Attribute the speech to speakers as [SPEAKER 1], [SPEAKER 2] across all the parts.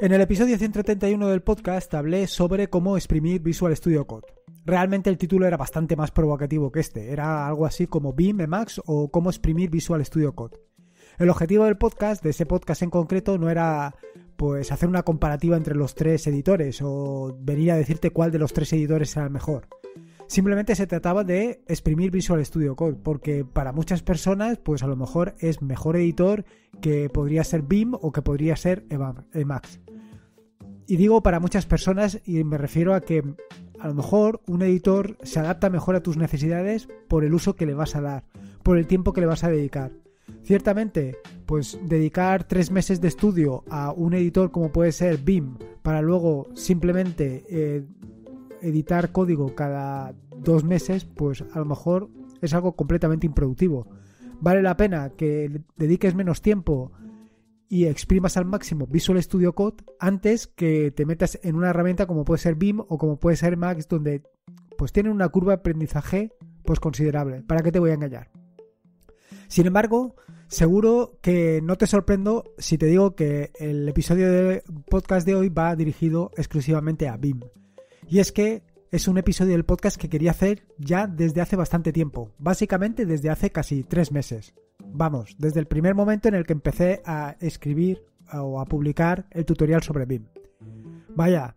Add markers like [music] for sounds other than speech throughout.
[SPEAKER 1] En el episodio 131 del podcast hablé sobre cómo exprimir Visual Studio Code. Realmente el título era bastante más provocativo que este, era algo así como BIM, Max o cómo exprimir Visual Studio Code. El objetivo del podcast, de ese podcast en concreto, no era pues hacer una comparativa entre los tres editores o venir a decirte cuál de los tres editores era el mejor. Simplemente se trataba de exprimir Visual Studio Code, porque para muchas personas, pues a lo mejor es mejor editor que podría ser BIM o que podría ser Emacs. Y digo para muchas personas y me refiero a que a lo mejor un editor se adapta mejor a tus necesidades por el uso que le vas a dar, por el tiempo que le vas a dedicar. Ciertamente, pues dedicar tres meses de estudio a un editor como puede ser BIM para luego simplemente eh, editar código cada dos meses, pues a lo mejor es algo completamente improductivo. Vale la pena que dediques menos tiempo y exprimas al máximo Visual Studio Code antes que te metas en una herramienta como puede ser BIM o como puede ser Max, donde pues tienen una curva de aprendizaje pues considerable. ¿Para qué te voy a engañar? Sin embargo, seguro que no te sorprendo si te digo que el episodio del podcast de hoy va dirigido exclusivamente a BIM. Y es que es un episodio del podcast que quería hacer ya desde hace bastante tiempo, básicamente desde hace casi tres meses vamos, desde el primer momento en el que empecé a escribir o a publicar el tutorial sobre BIM. Vaya,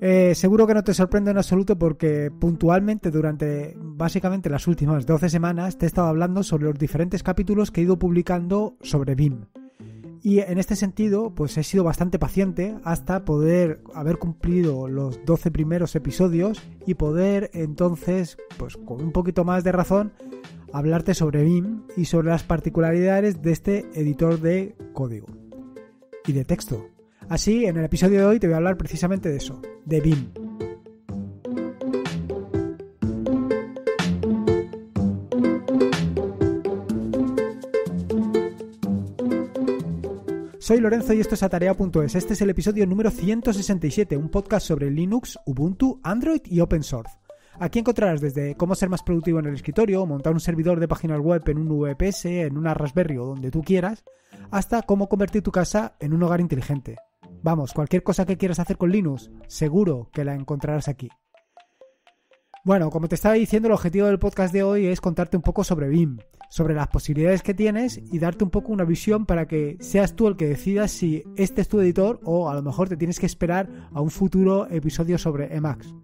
[SPEAKER 1] eh, seguro que no te sorprende en absoluto porque puntualmente durante básicamente las últimas 12 semanas te he estado hablando sobre los diferentes capítulos que he ido publicando sobre BIM. Y en este sentido, pues he sido bastante paciente hasta poder haber cumplido los 12 primeros episodios y poder entonces, pues con un poquito más de razón, hablarte sobre BIM y sobre las particularidades de este editor de código y de texto. Así, en el episodio de hoy te voy a hablar precisamente de eso, de BIM. Soy Lorenzo y esto es Atarea.es. Este es el episodio número 167, un podcast sobre Linux, Ubuntu, Android y Open Source. Aquí encontrarás desde cómo ser más productivo en el escritorio, montar un servidor de páginas web en un VPS, en una Raspberry o donde tú quieras, hasta cómo convertir tu casa en un hogar inteligente. Vamos, cualquier cosa que quieras hacer con Linux, seguro que la encontrarás aquí. Bueno, como te estaba diciendo, el objetivo del podcast de hoy es contarte un poco sobre BIM, sobre las posibilidades que tienes y darte un poco una visión para que seas tú el que decidas si este es tu editor o a lo mejor te tienes que esperar a un futuro episodio sobre Emacs.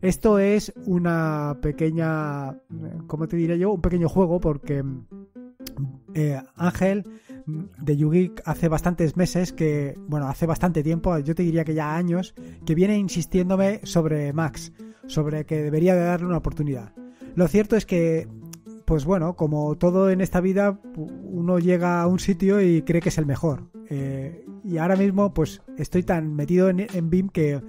[SPEAKER 1] Esto es una pequeña, ¿cómo te diré yo? Un pequeño juego porque eh, Ángel mm, de Yugik hace bastantes meses que, bueno, hace bastante tiempo, yo te diría que ya años, que viene insistiéndome sobre Max, sobre que debería de darle una oportunidad. Lo cierto es que, pues bueno, como todo en esta vida, uno llega a un sitio y cree que es el mejor. Eh, y ahora mismo, pues estoy tan metido en, en BIM que,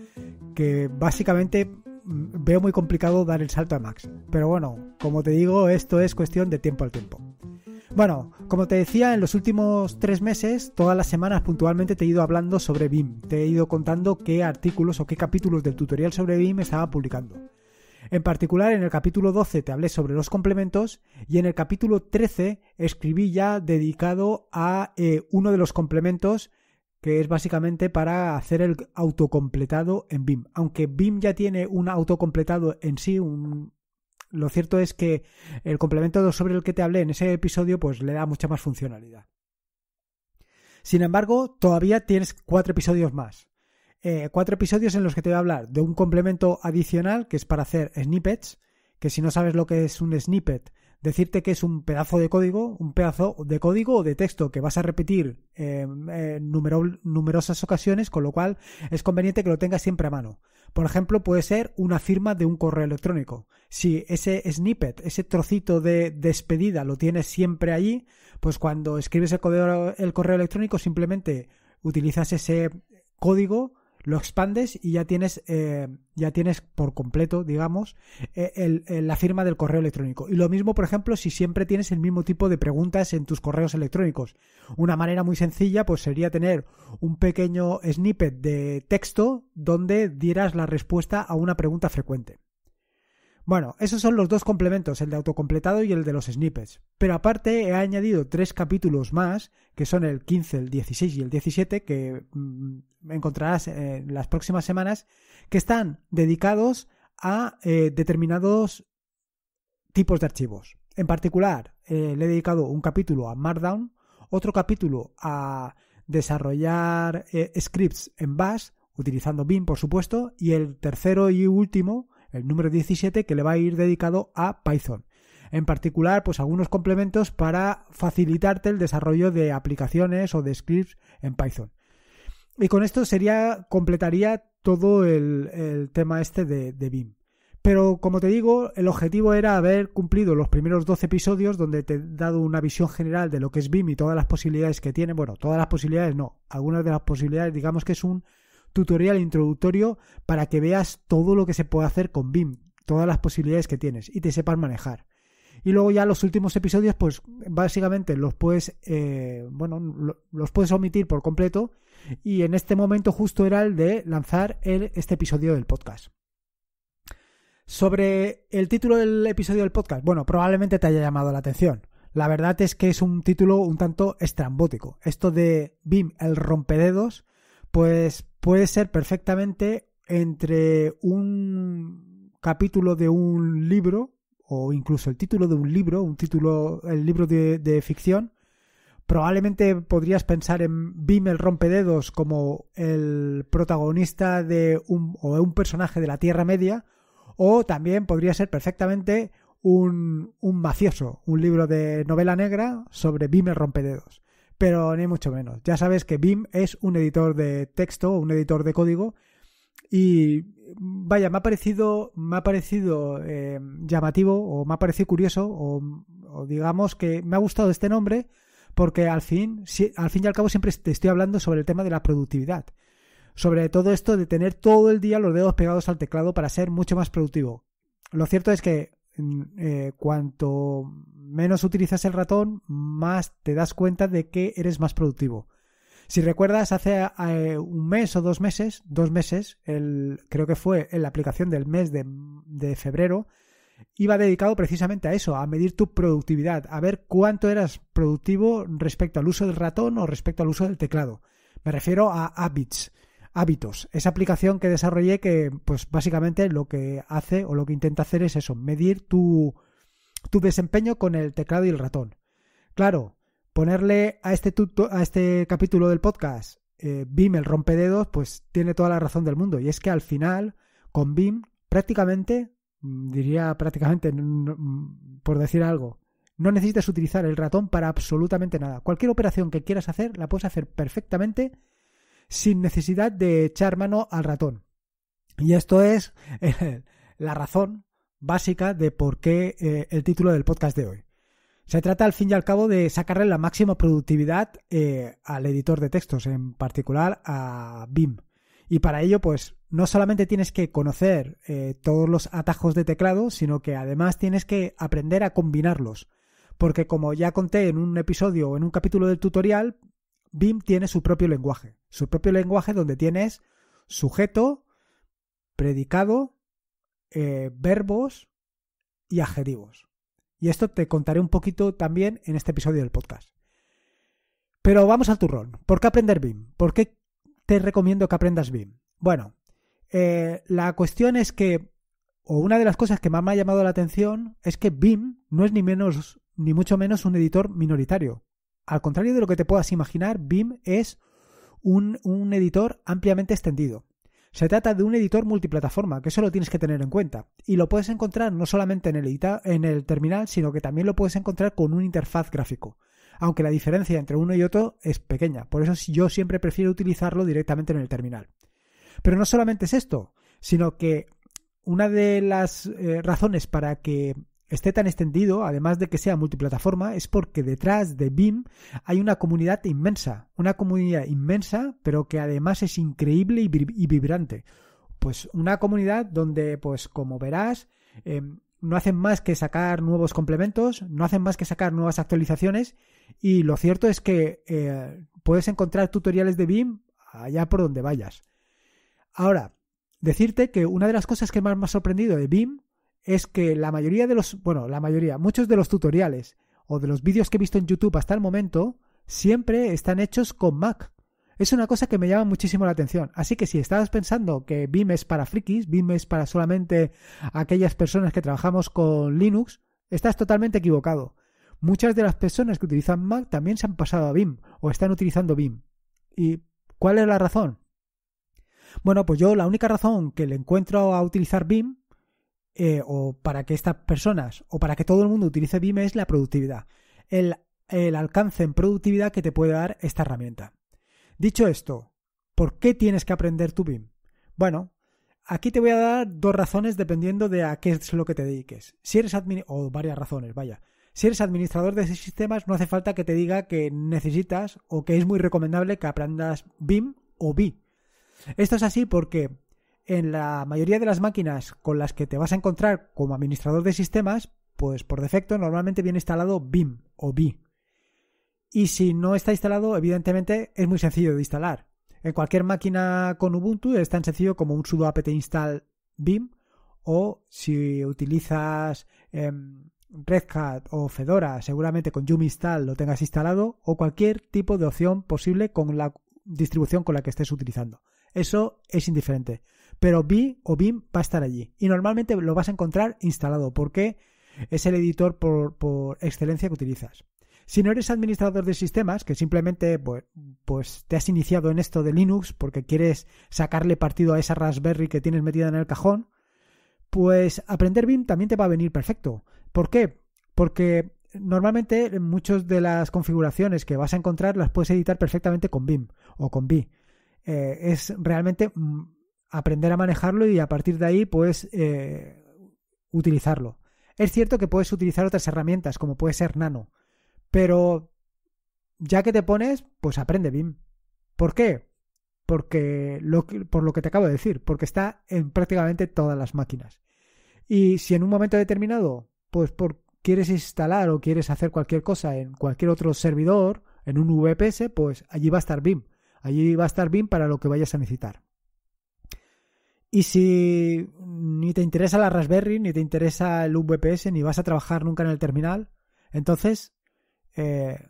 [SPEAKER 1] que básicamente Mm, veo muy complicado dar el salto a Max. Pero bueno, como te digo, esto es cuestión de tiempo al tiempo. Bueno, como te decía, en los últimos tres meses, todas las semanas puntualmente te he ido hablando sobre BIM. Te he ido contando qué artículos o qué capítulos del tutorial sobre BIM estaba publicando. En particular, en el capítulo 12 te hablé sobre los complementos y en el capítulo 13 escribí ya dedicado a eh, uno de los complementos que es básicamente para hacer el autocompletado en BIM. Aunque BIM ya tiene un autocompletado en sí, lo cierto es que el complemento sobre el que te hablé en ese episodio pues le da mucha más funcionalidad. Sin embargo, todavía tienes cuatro episodios más. Eh, cuatro episodios en los que te voy a hablar de un complemento adicional que es para hacer snippets, que si no sabes lo que es un snippet, decirte que es un pedazo de código, un pedazo de código o de texto que vas a repetir em, en numerosas ocasiones, con lo cual es conveniente que lo tengas siempre a mano. Por ejemplo, puede ser una firma de un correo electrónico. Si ese snippet, ese trocito de despedida lo tienes siempre allí, pues cuando escribes el correo electrónico simplemente utilizas ese código lo expandes y ya tienes, eh, ya tienes por completo, digamos, eh, eh, la firma del correo electrónico. Y lo mismo, por ejemplo, si siempre tienes el mismo tipo de preguntas en tus correos electrónicos. Una manera muy sencilla, pues sería tener un pequeño snippet de texto donde dieras la respuesta a una pregunta frecuente. Bueno, esos son los dos complementos, el de autocompletado y el de los snippets. Pero aparte he añadido tres capítulos más, que son el 15, el 16 y el 17, que mm, encontrarás en las próximas semanas, que están dedicados a eh, determinados tipos de archivos. En particular, eh, le he dedicado un capítulo a Markdown, otro capítulo a desarrollar eh, scripts en Bash, utilizando BIM, por supuesto, y el tercero y último el número 17, que le va a ir dedicado a Python. En particular, pues algunos complementos para facilitarte el desarrollo de aplicaciones o de scripts en Python. Y con esto sería, completaría todo el, tema este de, de BIM. Pero como te digo, el objetivo era haber cumplido los primeros 12 episodios donde te he dado una visión general de lo que es BIM y todas las posibilidades que tiene. Bueno, todas las posibilidades no, algunas de las posibilidades digamos que es un tutorial introductorio para que veas todo lo que se puede hacer con BIM, todas las posibilidades que tienes y te sepas manejar. Y luego ya los últimos episodios, pues básicamente los puedes, eh, bueno, los puedes omitir por completo. Y en este momento justo era el de lanzar este episodio del podcast. Sobre el título del episodio del podcast, bueno, probablemente te haya llamado la atención. La verdad es que es un título un tanto estrambótico. Esto de BIM, el rompededos, pues puede ser perfectamente entre un capítulo de un libro o incluso el título de un libro, un título, el libro de, ficción. Probablemente podrías pensar en Bimel rompededos como el protagonista de un, o un personaje de la Tierra Media, o también podría ser perfectamente un, un mafioso, un libro de novela negra sobre Bim rompededos pero ni mucho menos. Ya sabes que BIM es un editor de texto, un editor de código, y vaya, me ha parecido, me ha parecido eh, llamativo o me ha parecido curioso o, digamos que me ha gustado este nombre porque al fin, al fin y al cabo siempre te estoy hablando sobre el tema de la productividad. Sobre todo esto de tener todo el día los dedos pegados al teclado para ser mucho más productivo. Lo cierto es que eh, cuanto menos utilizas el ratón, más te das cuenta de que eres más productivo. Si recuerdas, hace eh, un mes o dos meses, dos meses, el, creo que fue en la aplicación del mes de, de febrero, iba dedicado precisamente a eso, a medir tu productividad, a ver cuánto eras productivo respecto al uso del ratón o respecto al uso del teclado. Me refiero a habits, Hábitos, esa aplicación que desarrollé que pues básicamente lo que hace o lo que intenta hacer es eso, medir tu, tu desempeño con el teclado y el ratón. Claro, ponerle a este, a este capítulo del podcast BIM eh, el rompededos, pues tiene toda la razón del mundo. Y es que al final, con BIM, prácticamente, mm, diría prácticamente, mm, por decir algo, no necesitas utilizar el ratón para absolutamente nada. Cualquier operación que quieras hacer la puedes hacer perfectamente sin necesidad de echar mano al ratón. Y esto es eh, la razón básica de por qué eh, el título del podcast de hoy. Se trata al fin y al cabo de sacarle la máxima productividad eh, al editor de textos, en particular a BIM. Y para ello, pues no solamente tienes que conocer todos los atajos de teclado, sino que además tienes que aprender a combinarlos. Porque como ya conté en un episodio o en un capítulo del tutorial, BIM tiene su propio lenguaje. Su propio lenguaje donde tienes sujeto, predicado, eh, verbos y adjetivos. Y esto te contaré un poquito también en este episodio del podcast. Pero vamos al turrón. ¿Por qué aprender BIM? ¿Por qué te recomiendo que aprendas BIM? Bueno, eh, la cuestión es que, o una de las cosas que más me ha llamado la atención es que BIM no es ni menos ni mucho menos un editor minoritario. Al contrario de lo que te puedas imaginar, BIM es un, editor ampliamente extendido. Se trata de un editor multiplataforma, que eso lo tienes que tener en cuenta. Y lo puedes encontrar no solamente en el, en el terminal, sino que también lo puedes encontrar con una interfaz gráfico. Aunque la diferencia entre uno y otro es pequeña, por eso yo siempre prefiero utilizarlo directamente en el terminal. Pero no solamente es esto, sino que una de las eh, razones para que esté tan extendido, además de que sea multiplataforma, es porque detrás de BIM hay una comunidad inmensa, una comunidad inmensa, pero que además es increíble y vibrante. Pues una comunidad donde, pues como verás, em, no hacen más que sacar nuevos complementos, no hacen más que sacar nuevas actualizaciones y lo cierto es que eh, puedes encontrar tutoriales de BIM allá por donde vayas. Ahora, decirte que una de las cosas que más me ha sorprendido de BIM es que la mayoría de los, bueno, la mayoría, muchos de los tutoriales o de los vídeos que he visto en YouTube hasta el momento, siempre están hechos con Mac. Es una cosa que me llama muchísimo la atención. Así que si estabas pensando que Vim es para frikis, BIM es para solamente aquellas personas que trabajamos con Linux, estás totalmente equivocado. Muchas de las personas que utilizan Mac también se han pasado a BIM o están utilizando Vim. ¿Y cuál es la razón? Bueno, pues yo la única razón que le encuentro a utilizar Vim eh, o para que estas personas o para que todo el mundo utilice BIM es la productividad, el, alcance en productividad que te puede dar esta herramienta. Dicho esto, ¿por qué tienes que aprender tu BIM? Bueno, aquí te voy a dar dos razones dependiendo de a qué es lo que te dediques. Si eres administrador, o varias razones, vaya. Si eres administrador de sistemas, no hace falta que te diga que necesitas o que es muy recomendable que aprendas BIM o BI. Esto es así porque en la mayoría de las máquinas con las que te vas a encontrar como administrador de sistemas, pues por defecto normalmente viene instalado BIM o BI. Y si no está instalado, evidentemente es muy sencillo de instalar. En cualquier máquina con Ubuntu es tan sencillo como un sudo apt install BIM o si utilizas em, Red Hat o Fedora, seguramente con Yum install lo tengas instalado o cualquier tipo de opción posible con la distribución con la que estés utilizando. Eso es indiferente pero vi o BIM va a estar allí. Y normalmente lo vas a encontrar instalado porque es el editor por, excelencia que utilizas. Si no eres administrador de sistemas, que simplemente pues, te has iniciado en esto de Linux porque quieres sacarle partido a esa Raspberry que tienes metida en el cajón, pues aprender BIM también te va a venir perfecto. ¿Por qué? Porque normalmente muchas de las configuraciones que vas a encontrar las puedes editar perfectamente con BIM o con vi. Eh, es realmente mm, aprender a manejarlo y a partir de ahí pues utilizarlo. Es cierto que puedes utilizar otras herramientas como puede ser Nano, pero ya que te pones, pues aprende BIM. ¿Por qué? Porque lo por lo que te acabo de decir, porque está en prácticamente todas las máquinas. Y si en un momento determinado, pues por, quieres instalar o quieres hacer cualquier cosa en cualquier otro servidor, en un VPS, pues allí va a estar BIM. Allí va a estar BIM para lo que vayas a necesitar. Y si ni te interesa la Raspberry, ni te interesa el VPS, ni vas a trabajar nunca en el terminal, entonces eh,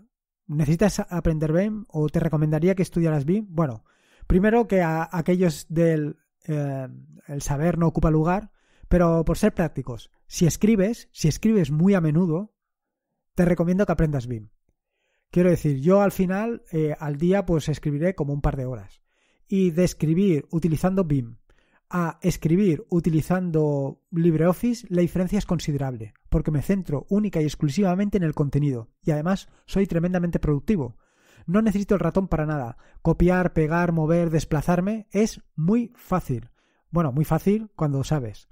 [SPEAKER 1] necesitas aprender BIM o te recomendaría que estudiaras BIM. Bueno, primero que a aquellos del eh, saber no ocupa lugar, pero por ser prácticos, si escribes, si escribes muy a menudo, te recomiendo que aprendas BIM. Quiero decir, yo al final, eh, al día, pues escribiré como un par de horas. Y de escribir utilizando BIM a escribir utilizando LibreOffice, la diferencia es considerable, porque me centro única y exclusivamente en el contenido y además soy tremendamente productivo. No necesito el ratón para nada. Copiar, pegar, mover, desplazarme es muy fácil. Bueno, muy fácil cuando sabes,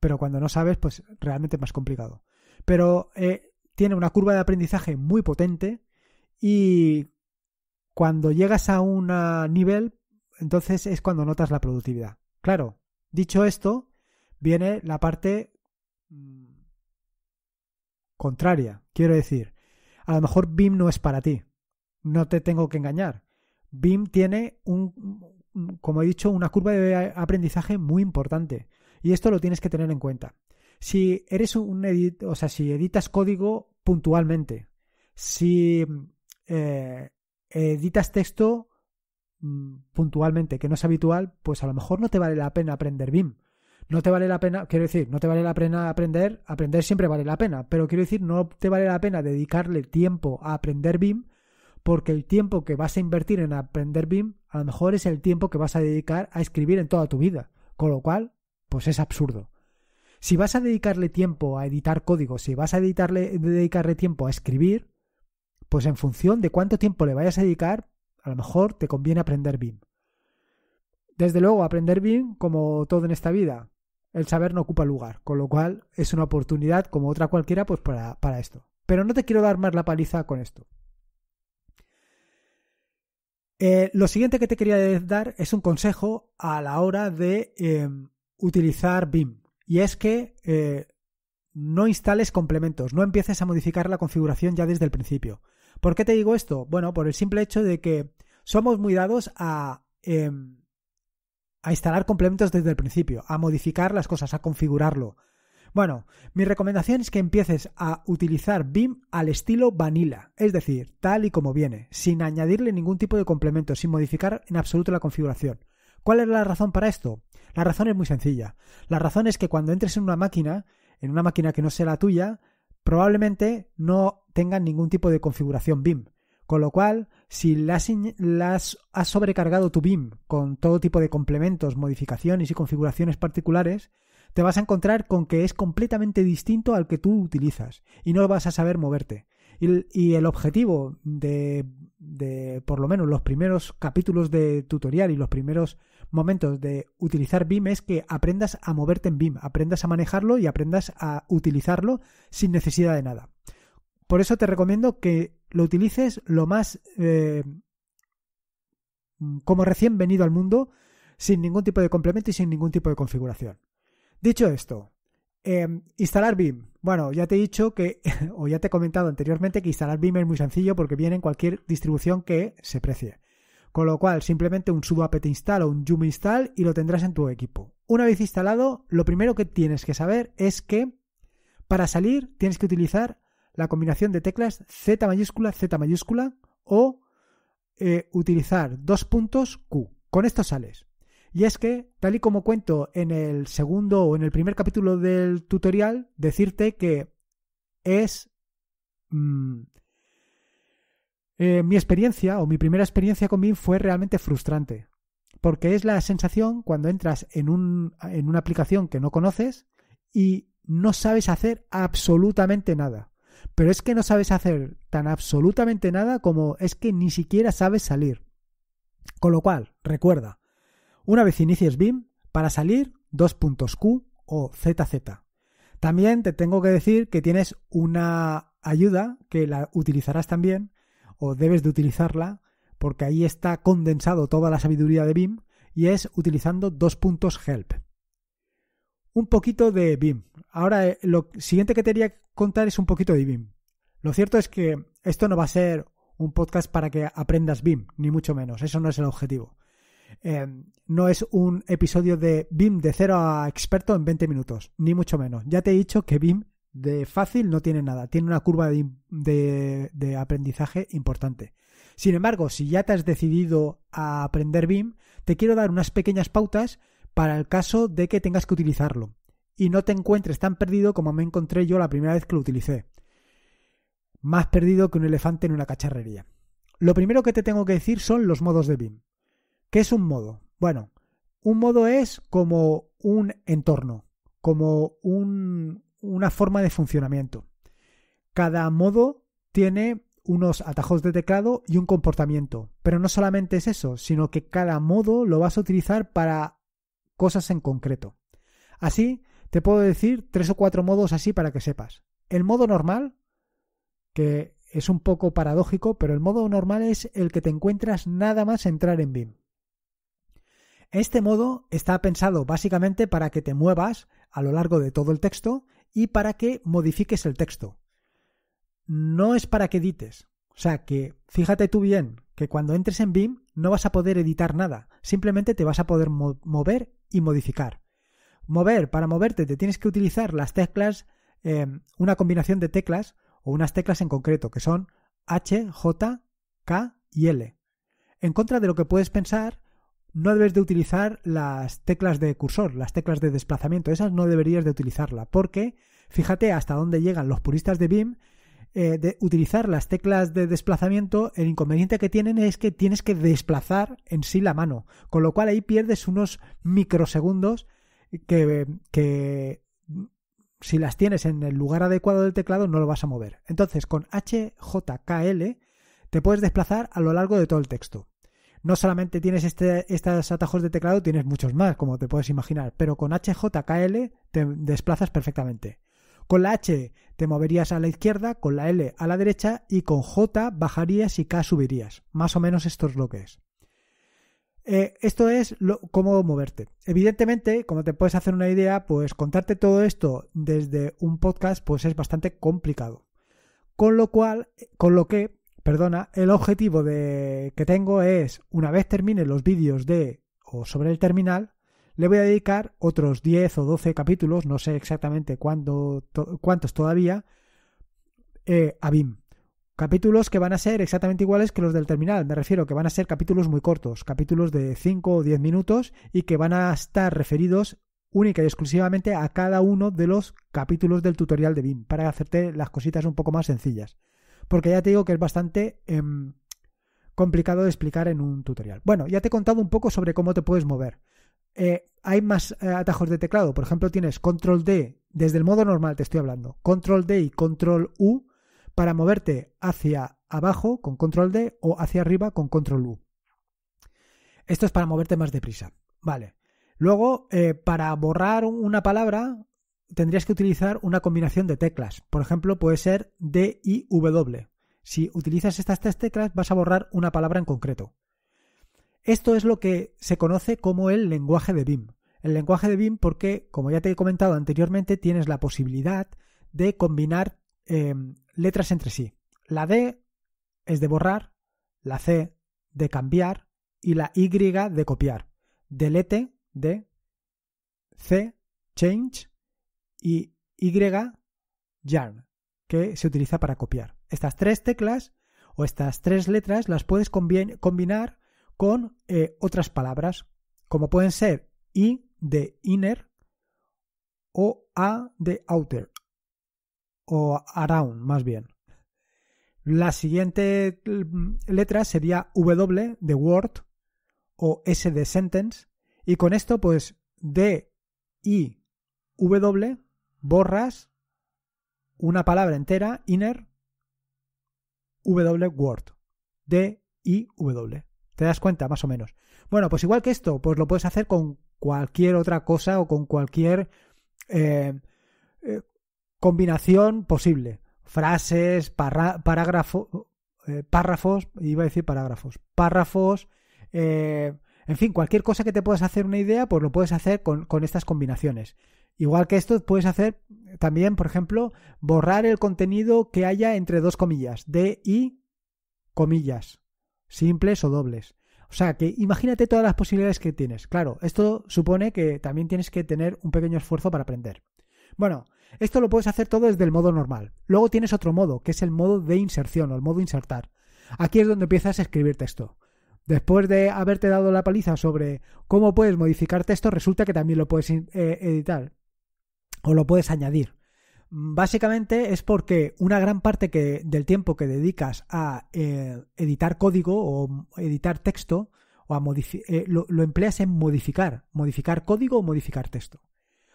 [SPEAKER 1] pero cuando no sabes, pues realmente más complicado. Pero eh, tiene una curva de aprendizaje muy potente y cuando llegas a un nivel, entonces es cuando notas la productividad. Claro, dicho esto, viene la parte mm, contraria. Quiero decir, a lo mejor BIM no es para ti. No te tengo que engañar. BIM tiene un, como he dicho, una curva de aprendizaje muy importante. Y esto lo tienes que tener en cuenta. Si eres un edit, o sea, si editas código puntualmente, si eh, editas texto Mm, puntualmente que no es habitual, pues a lo mejor no te vale la pena aprender BIM. No te vale la pena, quiero decir, no te vale la pena aprender, aprender siempre vale la pena, pero quiero decir, no te vale la pena dedicarle tiempo a aprender BIM porque el tiempo que vas a invertir en aprender BIM a lo mejor es el tiempo que vas a dedicar a escribir en toda tu vida, con lo cual, pues es absurdo. Si vas a dedicarle tiempo a editar código, si vas a dedicarle, dedicarle tiempo a escribir, pues en función de cuánto tiempo le vayas a dedicar, a lo mejor te conviene aprender BIM. Desde luego, aprender BIM, como todo en esta vida, el saber no ocupa lugar, con lo cual es una oportunidad como otra cualquiera pues para, esto. Pero no te quiero dar más la paliza con esto. Eh, lo siguiente que te quería dar es un consejo a la hora de em, utilizar BIM. Y es que eh, no instales complementos, no empieces a modificar la configuración ya desde el principio. ¿Por qué te digo esto? Bueno, por el simple hecho de que somos muy dados a, em, a instalar complementos desde el principio, a modificar las cosas, a configurarlo. Bueno, mi recomendación es que empieces a utilizar BIM al estilo vanilla, es decir, tal y como viene, sin añadirle ningún tipo de complemento, sin modificar en absoluto la configuración. ¿Cuál es la razón para esto? La razón es muy sencilla. La razón es que cuando entres en una máquina, en una máquina que no sea la tuya, probablemente no tengan ningún tipo de configuración BIM. Con lo cual, si las, has sobrecargado tu BIM con todo tipo de complementos, modificaciones y configuraciones particulares, te vas a encontrar con que es completamente distinto al que tú utilizas y no vas a saber moverte. Y, y el objetivo de, de, por lo menos, los primeros capítulos de tutorial y los primeros momentos de utilizar BIM es que aprendas a moverte en BIM, aprendas a manejarlo y aprendas a utilizarlo sin necesidad de nada. Por eso te recomiendo que lo utilices lo más eh, como recién venido al mundo, sin ningún tipo de complemento y sin ningún tipo de configuración. Dicho esto, em, instalar BIM. Bueno, ya te he dicho que, [laughs] o ya te he comentado anteriormente que instalar BIM es muy sencillo porque viene en cualquier distribución que se precie. Con lo cual, simplemente un sudo apt install o un yum install y lo tendrás en tu equipo. Una vez instalado, lo primero que tienes que saber es que para salir tienes que utilizar la combinación de teclas Z mayúscula, Z mayúscula o eh, utilizar dos puntos Q. Con esto sales. Y es que, tal y como cuento en el segundo o en el primer capítulo del tutorial, decirte que es mm, eh, mi experiencia o mi primera experiencia con BIM fue realmente frustrante, porque es la sensación cuando entras en, un, en una aplicación que no conoces y no sabes hacer absolutamente nada. Pero es que no sabes hacer tan absolutamente nada como es que ni siquiera sabes salir. Con lo cual, recuerda, una vez inicies BIM, para salir, dos puntos Q o ZZ. También te tengo que decir que tienes una ayuda que la utilizarás también, o debes de utilizarla porque ahí está condensado toda la sabiduría de BIM y es utilizando dos puntos help. Un poquito de BIM. Ahora eh, lo siguiente que te quería contar es un poquito de BIM. Lo cierto es que esto no va a ser un podcast para que aprendas BIM, ni mucho menos. Eso no es el objetivo. Eh, no es un episodio de BIM de cero a experto en 20 minutos, ni mucho menos. Ya te he dicho que BIM de fácil no tiene nada, tiene una curva de, aprendizaje importante. Sin embargo, si ya te has decidido a aprender BIM, te quiero dar unas pequeñas pautas para el caso de que tengas que utilizarlo y no te encuentres tan perdido como me encontré yo la primera vez que lo utilicé. Más perdido que un elefante en una cacharrería. Lo primero que te tengo que decir son los modos de BIM. ¿Qué es un modo? Bueno, un modo es como un entorno, como un, una forma de funcionamiento. Cada modo tiene unos atajos de teclado y un comportamiento. Pero no solamente es eso, sino que cada modo lo vas a utilizar para cosas en concreto. Así, te puedo decir tres o cuatro modos así para que sepas. El modo normal, que es un poco paradójico, pero el modo normal es el que te encuentras nada más entrar en BIM. Este modo está pensado básicamente para que te muevas a lo largo de todo el texto y para que modifiques el texto. No es para que edites. O sea que fíjate tú bien que cuando entres en BIM no vas a poder editar nada, simplemente te vas a poder mover y modificar. Mover, para moverte te tienes que utilizar las teclas, em, una combinación de teclas o unas teclas en concreto, que son H, J, K y L. En contra de lo que puedes pensar, no debes de utilizar las teclas de cursor, las teclas de desplazamiento, esas no deberías de utilizarla, porque fíjate hasta dónde llegan los puristas de BIM, eh, de utilizar las teclas de desplazamiento, el inconveniente que tienen es que tienes que desplazar en sí la mano, con lo cual ahí pierdes unos microsegundos que, que si las tienes en el lugar adecuado del teclado no lo vas a mover. Entonces con HJKL te puedes desplazar a lo largo de todo el texto no solamente tienes este, estos atajos de teclado, tienes muchos más, como te puedes imaginar, pero con HJKL te desplazas perfectamente. Con la H te moverías a la izquierda, con la L a la derecha y con J bajarías y K subirías. Más o menos esto es lo que es. Eh, esto es lo, cómo moverte. Evidentemente, como te puedes hacer una idea, pues contarte todo esto desde un podcast pues es bastante complicado. Con lo cual, con lo que perdona, el objetivo de, que tengo es, una vez termine los vídeos de o sobre el terminal, le voy a dedicar otros 10 o 12 capítulos, no sé exactamente cuántos todavía, eh, a BIM. Capítulos que van a ser exactamente iguales que los del terminal, me refiero que van a ser capítulos muy cortos, capítulos de 5 o 10 minutos y que van a estar referidos única y exclusivamente a cada uno de los capítulos del tutorial de BIM para hacerte las cositas un poco más sencillas porque ya te digo que es bastante em, complicado de explicar en un tutorial. Bueno, ya te he contado un poco sobre cómo te puedes mover. Eh, hay más eh, atajos de teclado. Por ejemplo, tienes control D, desde el modo normal te estoy hablando, control D y control U para moverte hacia abajo con control D o hacia arriba con control U. Esto es para moverte más deprisa. Vale. Luego, eh, para borrar una palabra, tendrías que utilizar una combinación de teclas. Por ejemplo, puede ser D y W. Si utilizas estas tres teclas vas a borrar una palabra en concreto. Esto es lo que se conoce como el lenguaje de BIM. El lenguaje de BIM porque, como ya te he comentado anteriormente, tienes la posibilidad de combinar em, letras entre sí. La D es de borrar, la C de cambiar y la Y de copiar. Delete d C, change y Y yarn, que se utiliza para copiar. Estas tres teclas o estas tres letras las puedes combinar con eh, otras palabras, como pueden ser I de inner o A de outer o around más bien. La siguiente letra sería W de word o S de sentence y con esto pues D I W borras una palabra entera, inner, w word, d i w. ¿Te das cuenta más o menos? Bueno, pues igual que esto, pues lo puedes hacer con cualquier otra cosa o con cualquier eh, eh, combinación posible. Frases, eh, párrafos, iba a decir parágrafos, párrafos, en fin, cualquier cosa que te puedas hacer una idea, pues lo puedes hacer con, con estas combinaciones. Igual que esto, puedes hacer también, por ejemplo, borrar el contenido que haya entre dos comillas, de y comillas, simples o dobles. O sea, que imagínate todas las posibilidades que tienes. Claro, esto supone que también tienes que tener un pequeño esfuerzo para aprender. Bueno, esto lo puedes hacer todo desde el modo normal. Luego tienes otro modo, que es el modo de inserción o el modo insertar. Aquí es donde empiezas a escribir texto. Después de haberte dado la paliza sobre cómo puedes modificar texto, resulta que también lo puedes eh, editar o lo puedes añadir. Básicamente es porque una gran parte que, del tiempo que dedicas a eh, editar código o editar texto o a eh, lo, lo, empleas en modificar, modificar código o modificar texto.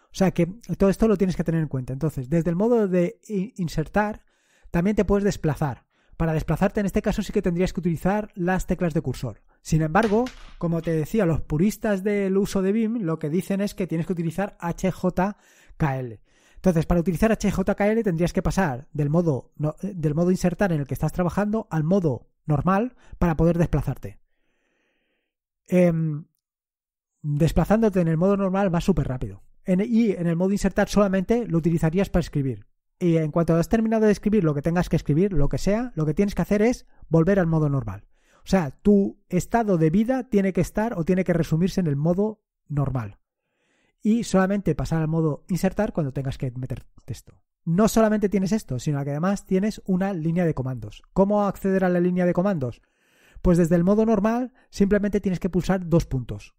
[SPEAKER 1] O sea que todo esto lo tienes que tener en cuenta. Entonces, desde el modo de insertar, también te puedes desplazar. Para desplazarte en este caso sí que tendrías que utilizar las teclas de cursor. Sin embargo, como te decía, los puristas del uso de BIM lo que dicen es que tienes que utilizar HJ KL. Entonces, para utilizar HJKL tendrías que pasar del modo, insertar en el que estás trabajando al modo normal para poder desplazarte. Em, desplazándote en el modo normal va súper rápido. y en el modo insertar solamente lo utilizarías para escribir. Y en cuanto has terminado de escribir lo que tengas que escribir, lo que sea, lo que tienes que hacer es volver al modo normal. O sea, tu estado de vida tiene que estar o tiene que resumirse en el modo normal y solamente pasar al modo insertar cuando tengas que meter texto. No solamente tienes esto, sino que además tienes una línea de comandos. ¿Cómo acceder a la línea de comandos? Pues desde el modo normal simplemente tienes que pulsar dos puntos.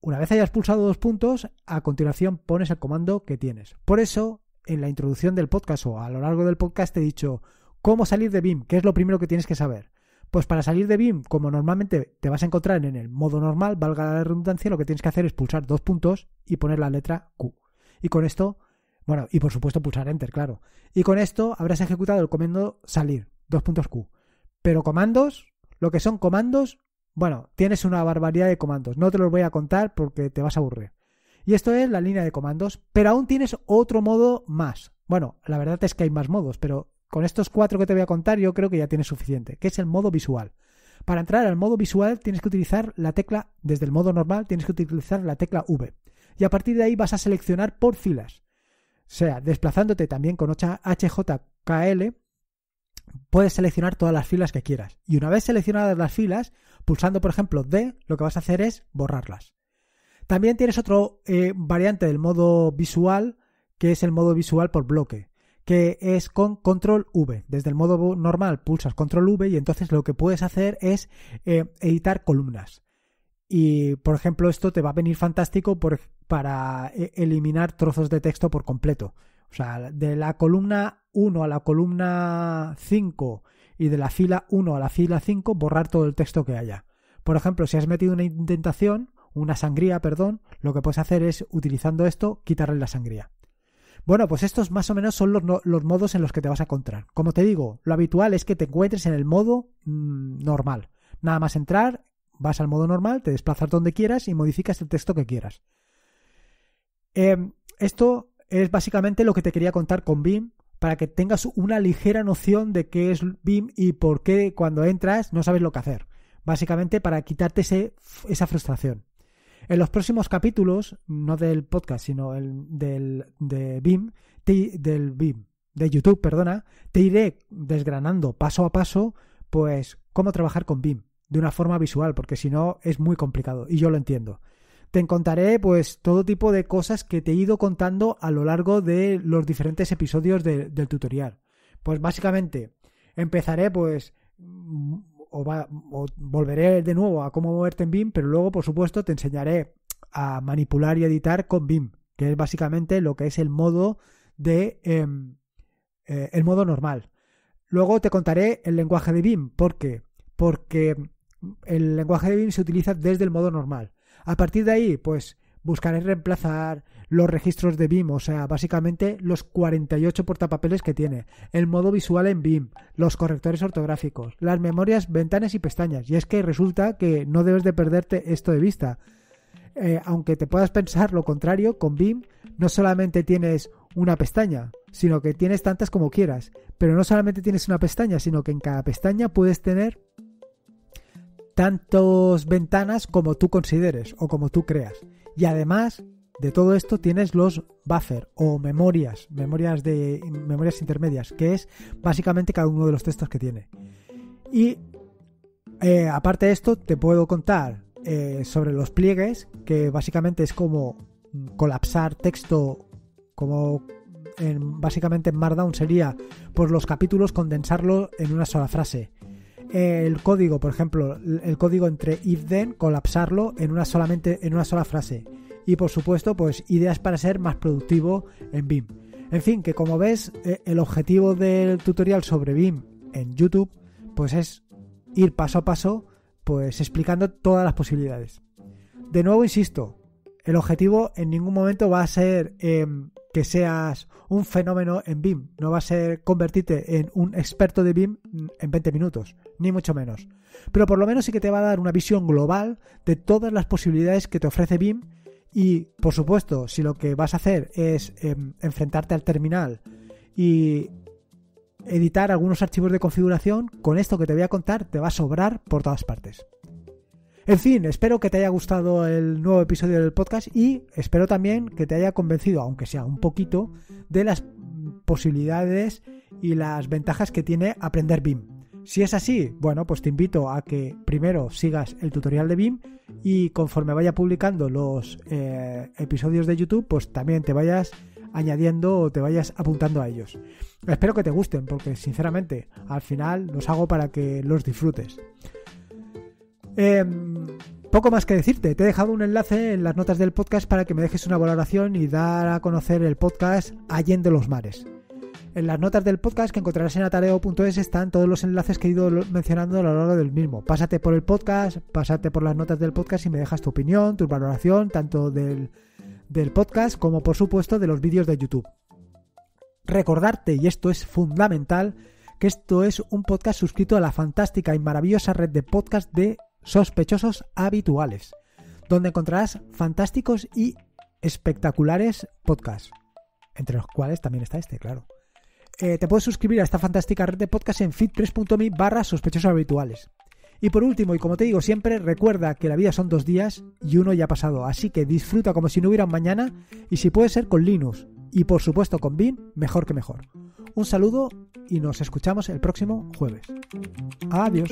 [SPEAKER 1] Una vez hayas pulsado dos puntos, a continuación pones el comando que tienes. Por eso, en la introducción del podcast o a lo largo del podcast he dicho cómo salir de BIM, que es lo primero que tienes que saber. Pues para salir de BIM, como normalmente te vas a encontrar en el modo normal, valga la redundancia, lo que tienes que hacer es pulsar dos puntos y poner la letra Q. Y con esto, bueno, y por supuesto pulsar Enter, claro. Y con esto habrás ejecutado el comando salir, dos puntos Q. Pero comandos, lo que son comandos, bueno, tienes una barbaridad de comandos. No te los voy a contar porque te vas a aburrir. Y esto es la línea de comandos, pero aún tienes otro modo más. Bueno, la verdad es que hay más modos, pero con estos cuatro que te voy a contar yo creo que ya tienes suficiente, que es el modo visual. Para entrar al modo visual tienes que utilizar la tecla, desde el modo normal tienes que utilizar la tecla V. Y a partir de ahí vas a seleccionar por filas. O sea, desplazándote también con HJKL, puedes seleccionar todas las filas que quieras. Y una vez seleccionadas las filas, pulsando por ejemplo D, lo que vas a hacer es borrarlas. También tienes otro eh, variante del modo visual, que es el modo visual por bloque que es con control V. Desde el modo normal pulsas control V y entonces lo que puedes hacer es eh, editar columnas. Y, por ejemplo, esto te va a venir fantástico por, para eh, eliminar trozos de texto por completo. O sea, de la columna 1 a la columna 5 y de la fila 1 a la fila 5 borrar todo el texto que haya. Por ejemplo, si has metido una indentación, una sangría, perdón, lo que puedes hacer es, utilizando esto, quitarle la sangría. Bueno, pues estos más o menos son los, modos en los que te vas a encontrar. Como te digo, lo habitual es que te encuentres en el modo mm, normal. Nada más entrar, vas al modo normal, te desplazas donde quieras y modificas el texto que quieras. Em, esto es básicamente lo que te quería contar con BIM para que tengas una ligera noción de qué es BIM y por qué cuando entras no sabes lo que hacer. Básicamente para quitarte esa frustración. En los próximos capítulos, no del podcast, sino el, del de BIM, del BIM, de YouTube, perdona, te iré desgranando paso a paso, pues, cómo trabajar con BIM de una forma visual, porque si no es muy complicado y yo lo entiendo. Te contaré pues todo tipo de cosas que te he ido contando a lo largo de los diferentes episodios del tutorial. Pues básicamente empezaré pues o, volveré de nuevo a cómo moverte en BIM, pero luego, por supuesto, te enseñaré a manipular y editar con BIM, que es básicamente lo que es el modo de em, eh, el modo normal. Luego te contaré el lenguaje de BIM, ¿por qué? Porque el lenguaje de BIM se utiliza desde el modo normal. A partir de ahí, pues buscaré reemplazar, los registros de BIM, o sea, básicamente los 48 portapapeles que tiene, el modo visual en BIM, los correctores ortográficos, las memorias, ventanas y pestañas. Y es que resulta que no debes de perderte esto de vista. Eh, aunque te puedas pensar lo contrario, con BIM no solamente tienes una pestaña, sino que tienes tantas como quieras. Pero no solamente tienes una pestaña, sino que en cada pestaña puedes tener tantas ventanas como tú consideres o como tú creas. Y además de todo esto tienes los buffer o memorias, memorias de memorias intermedias, que es básicamente cada uno de los textos que tiene. Y eh, aparte de esto, te puedo contar eh, sobre los pliegues, que básicamente es como mm, colapsar texto, como en, básicamente en Markdown sería por pues, los capítulos condensarlo en una sola frase. El código, por ejemplo, el código entre if then colapsarlo en una solamente en una sola frase y por supuesto pues ideas para ser más productivo en BIM. En fin, que como ves eh, el objetivo del tutorial sobre BIM en YouTube pues es ir paso a paso pues explicando todas las posibilidades. De nuevo insisto, el objetivo en ningún momento va a ser em, que seas un fenómeno en BIM, no va a ser convertirte en un experto de BIM en 20 minutos, ni mucho menos. Pero por lo menos sí que te va a dar una visión global de todas las posibilidades que te ofrece BIM y, por supuesto, si lo que vas a hacer es em, enfrentarte al terminal y editar algunos archivos de configuración, con esto que te voy a contar te va a sobrar por todas partes. En fin, espero que te haya gustado el nuevo episodio del podcast y espero también que te haya convencido, aunque sea un poquito, de las posibilidades y las ventajas que tiene aprender BIM. Si es así, bueno, pues te invito a que primero sigas el tutorial de BIM y conforme vaya publicando los eh, episodios de YouTube, pues también te vayas añadiendo o te vayas apuntando a ellos. Espero que te gusten porque sinceramente al final los hago para que los disfrutes. Em, poco más que decirte, te he dejado un enlace en las notas del podcast para que me dejes una valoración y dar a conocer el podcast Allende los Mares. En las notas del podcast que encontrarás en atareo.es están todos los enlaces que he ido mencionando a lo largo del mismo. Pásate por el podcast, pásate por las notas del podcast y me dejas tu opinión, tu valoración, tanto del, podcast como por supuesto de los vídeos de YouTube. Recordarte, y esto es fundamental, que esto es un podcast suscrito a la fantástica y maravillosa red de podcast de sospechosos habituales, donde encontrarás fantásticos y espectaculares podcasts, entre los cuales también está este, claro. Eh, te puedes suscribir a esta fantástica red de podcast en fit3.me barra sospechosos habituales. Y por último, y como te digo siempre, recuerda que la vida son dos días y uno ya ha pasado, así que disfruta como si no hubiera un mañana y si puede ser con Linux y por supuesto con bin, mejor que mejor. Un saludo y nos escuchamos el próximo jueves. Adiós.